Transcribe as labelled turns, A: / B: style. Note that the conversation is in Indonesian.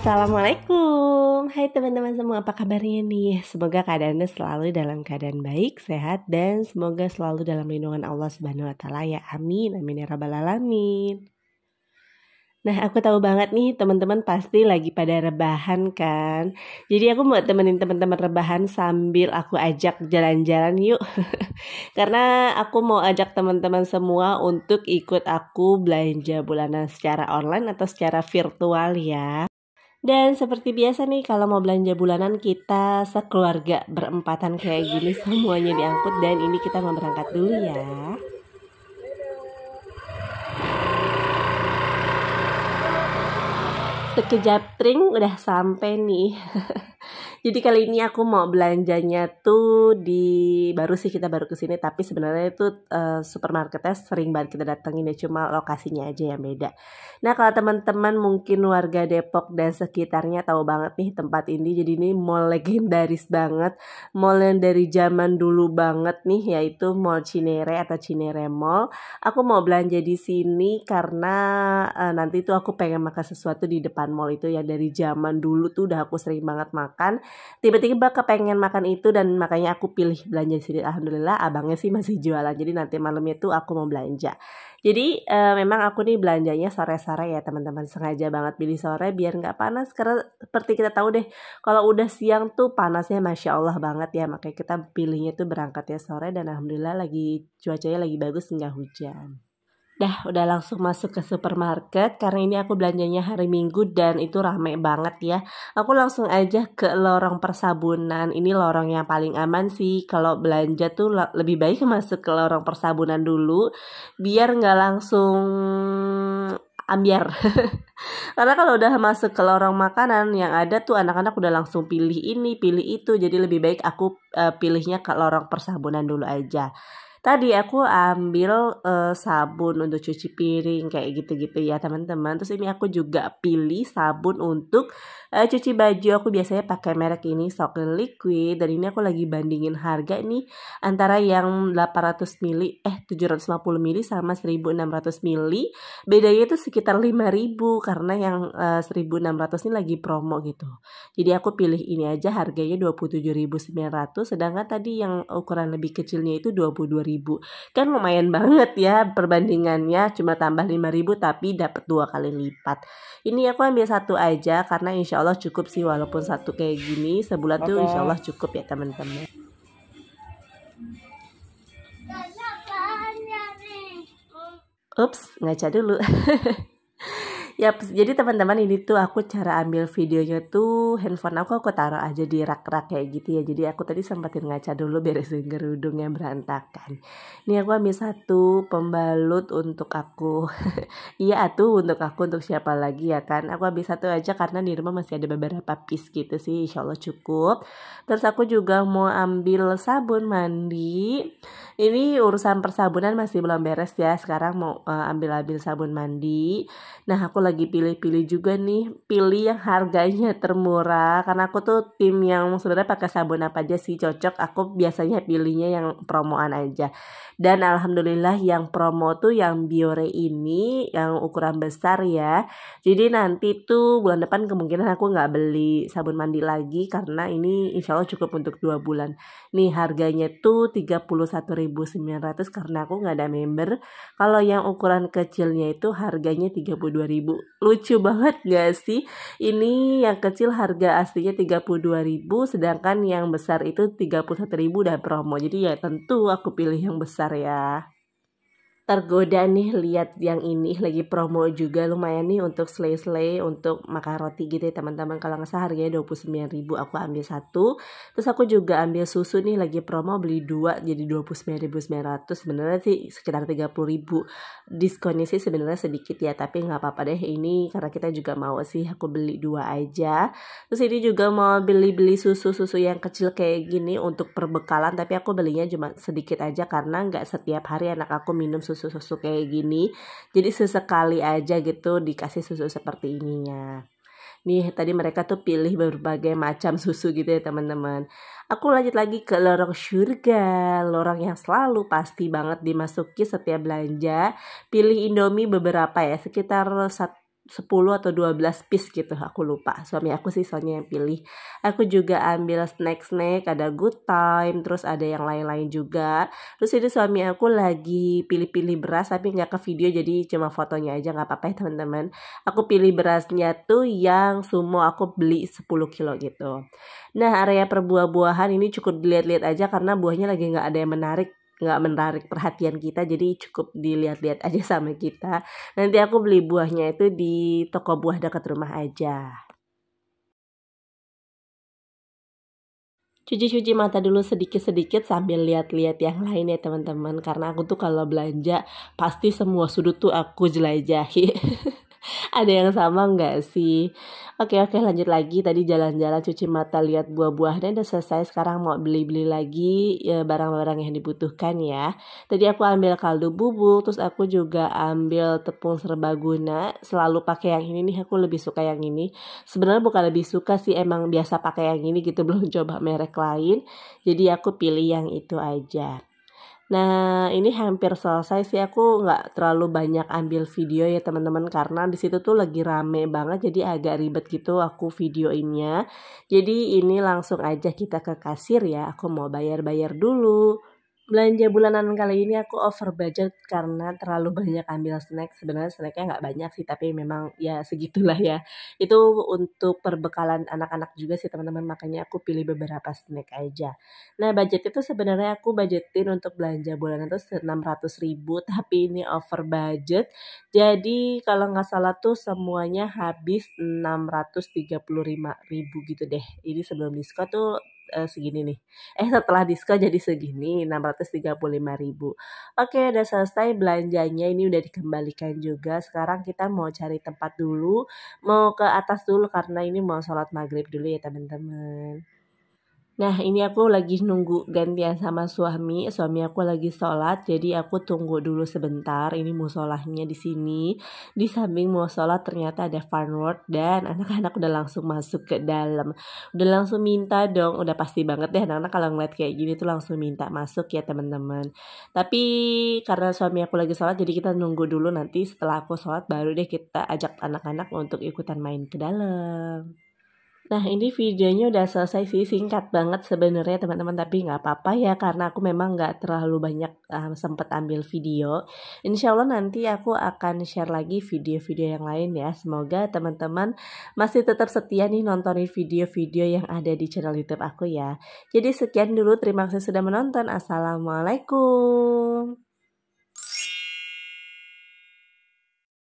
A: Assalamualaikum Hai teman-teman semua apa kabarnya nih Semoga keadaannya selalu dalam keadaan baik, sehat Dan semoga selalu dalam lindungan Allah subhanahu wa ta'ala ya Amin, amin ya rabbal alamin Nah aku tahu banget nih teman-teman pasti lagi pada rebahan kan Jadi aku mau temenin teman-teman rebahan sambil aku ajak jalan-jalan yuk Karena aku mau ajak teman-teman semua untuk ikut aku belanja bulanan secara online atau secara virtual ya dan seperti biasa nih kalau mau belanja bulanan kita sekeluarga berempatan kayak gini semuanya diangkut dan ini kita mau berangkat dulu ya. Sekejap tring udah sampai nih. Jadi kali ini aku mau belanjanya tuh di baru sih kita baru ke sini tapi sebenarnya itu uh, supermarketnya sering banget kita datengin ya cuma lokasinya aja yang beda. Nah kalau teman-teman mungkin warga Depok dan sekitarnya tahu banget nih tempat ini jadi ini mall legendaris banget, mall yang dari zaman dulu banget nih yaitu Mall Cinere atau Cinere Mall. Aku mau belanja di sini karena uh, nanti tuh aku pengen makan sesuatu di depan mall itu ya dari zaman dulu tuh udah aku sering banget makan tiba-tiba kepengen makan itu dan makanya aku pilih belanja di sini alhamdulillah abangnya sih masih jualan jadi nanti malamnya tuh aku mau belanja jadi e, memang aku nih belanjanya sore-sore ya teman-teman sengaja banget pilih sore biar nggak panas karena seperti kita tahu deh kalau udah siang tuh panasnya masya Allah banget ya makanya kita pilihnya tuh berangkatnya sore dan alhamdulillah lagi cuacanya lagi bagus nggak hujan. Dah udah langsung masuk ke supermarket karena ini aku belanjanya hari Minggu dan itu rame banget ya. Aku langsung aja ke lorong persabunan. Ini lorong yang paling aman sih kalau belanja tuh lebih baik masuk ke lorong persabunan dulu biar nggak langsung ambiar karena kalau udah masuk ke lorong makanan yang ada tuh anak-anak udah langsung pilih ini pilih itu jadi lebih baik aku uh, pilihnya ke lorong persabunan dulu aja tadi aku ambil uh, sabun untuk cuci piring kayak gitu-gitu ya teman-teman terus ini aku juga pilih sabun untuk uh, cuci baju aku biasanya pakai merek ini Sokli Liquid dan ini aku lagi bandingin harga ini antara yang 800 mili eh 750 mili sama 1600 mili bedanya itu sekitar 5000 karena yang uh, eh, 1600 ini lagi promo gitu jadi aku pilih ini aja harganya 27.900 sedangkan tadi yang ukuran lebih kecilnya itu 22.000 kan lumayan banget ya perbandingannya cuma tambah 5.000 tapi dapat dua kali lipat ini aku ambil satu aja karena insya insya Allah cukup sih walaupun satu kayak gini sebulan okay. tuh oh. insya Allah cukup ya teman-teman Ups, ngaca dulu. ya jadi teman-teman ini tuh aku cara ambil videonya tuh handphone aku aku taruh aja di rak-rak kayak gitu ya jadi aku tadi sempatin ngaca dulu beresin gerudung yang berantakan ini aku ambil satu pembalut untuk aku iya tuh untuk aku untuk siapa lagi ya kan aku ambil satu aja karena di rumah masih ada beberapa piece gitu sih insya Allah cukup terus aku juga mau ambil sabun mandi ini urusan persabunan masih belum beres ya sekarang mau uh, eh, ambil ambil sabun mandi nah aku lagi pilih-pilih juga nih pilih yang harganya termurah karena aku tuh tim yang sebenarnya pakai sabun apa aja sih cocok aku biasanya pilihnya yang promoan aja dan alhamdulillah yang promo tuh yang Biore ini yang ukuran besar ya jadi nanti tuh bulan depan kemungkinan aku nggak beli sabun mandi lagi karena ini insya Allah cukup untuk dua bulan nih harganya tuh 31.900 karena aku nggak ada member kalau yang ukuran kecilnya itu harganya 32.000 lucu banget gak sih? Ini yang kecil harga aslinya 32.000 sedangkan yang besar itu 31.000 dan promo. Jadi ya tentu aku pilih yang besar ya tergoda nih lihat yang ini lagi promo juga lumayan nih untuk selai untuk makan roti gitu ya teman-teman kalau nggak salah harganya 29.000 aku ambil satu terus aku juga ambil susu nih lagi promo beli dua jadi 29.900 sebenarnya sih sekitar 30.000 diskonnya sih sebenarnya sedikit ya tapi nggak apa-apa deh ini karena kita juga mau sih aku beli dua aja terus ini juga mau beli-beli susu-susu yang kecil kayak gini untuk perbekalan tapi aku belinya cuma sedikit aja karena nggak setiap hari anak aku minum susu susu-susu kayak gini jadi sesekali aja gitu dikasih susu seperti ininya nih tadi mereka tuh pilih berbagai macam susu gitu ya teman-teman aku lanjut lagi ke lorong surga lorong yang selalu pasti banget dimasuki setiap belanja pilih indomie beberapa ya sekitar 10 atau 12 piece gitu aku lupa suami aku sih soalnya yang pilih aku juga ambil snack snack ada good time terus ada yang lain-lain juga terus itu suami aku lagi pilih-pilih beras tapi nggak ke video jadi cuma fotonya aja nggak apa-apa ya teman-teman aku pilih berasnya tuh yang sumo aku beli 10 kilo gitu nah area perbuah-buahan ini cukup dilihat-lihat aja karena buahnya lagi nggak ada yang menarik nggak menarik perhatian kita jadi cukup dilihat-lihat aja sama kita nanti aku beli buahnya itu di toko buah dekat rumah aja cuci-cuci mata dulu sedikit-sedikit sambil lihat-lihat yang lain ya teman-teman karena aku tuh kalau belanja pasti semua sudut tuh aku jelajahi ada yang sama nggak sih? Oke oke lanjut lagi tadi jalan-jalan cuci mata lihat buah-buahnya udah selesai sekarang mau beli-beli lagi barang ya, barang-barang yang dibutuhkan ya. Tadi aku ambil kaldu bubuk terus aku juga ambil tepung serbaguna selalu pakai yang ini nih aku lebih suka yang ini. Sebenarnya bukan lebih suka sih emang biasa pakai yang ini gitu belum coba merek lain. Jadi aku pilih yang itu aja. Nah ini hampir selesai sih aku nggak terlalu banyak ambil video ya teman-teman karena di situ tuh lagi rame banget jadi agak ribet gitu aku videoinnya. Jadi ini langsung aja kita ke kasir ya aku mau bayar-bayar dulu belanja bulanan kali ini aku over budget karena terlalu banyak ambil snack. Sebenarnya snacknya nggak banyak sih, tapi memang ya segitulah ya. Itu untuk perbekalan anak-anak juga sih teman-teman, makanya aku pilih beberapa snack aja. Nah budget itu sebenarnya aku budgetin untuk belanja bulanan itu 600 ribu, tapi ini over budget. Jadi kalau nggak salah tuh semuanya habis 635 ribu gitu deh. Ini sebelum diskon tuh uh, segini nih. Eh setelah diskon jadi segini 635.000. Oke, udah selesai belanjanya ini udah dikembalikan juga. Sekarang kita mau cari tempat dulu, mau ke atas dulu karena ini mau sholat maghrib dulu ya teman-teman. Nah ini aku lagi nunggu gantian sama suami, suami aku lagi sholat, jadi aku tunggu dulu sebentar. Ini musolahnya di sini, di samping musola ternyata ada funward dan anak-anak udah langsung masuk ke dalam, udah langsung minta dong, udah pasti banget deh anak-anak kalau ngeliat kayak gini tuh langsung minta masuk ya teman-teman. Tapi karena suami aku lagi sholat, jadi kita nunggu dulu nanti setelah aku sholat baru deh kita ajak anak-anak untuk ikutan main ke dalam. Nah ini videonya udah selesai sih singkat banget sebenarnya teman-teman tapi nggak apa-apa ya karena aku memang nggak terlalu banyak um, sempet ambil video. Insya Allah nanti aku akan share lagi video-video yang lain ya. Semoga teman-teman masih tetap setia nih nontonin video-video yang ada di channel YouTube aku ya. Jadi sekian dulu terima kasih sudah menonton. Assalamualaikum.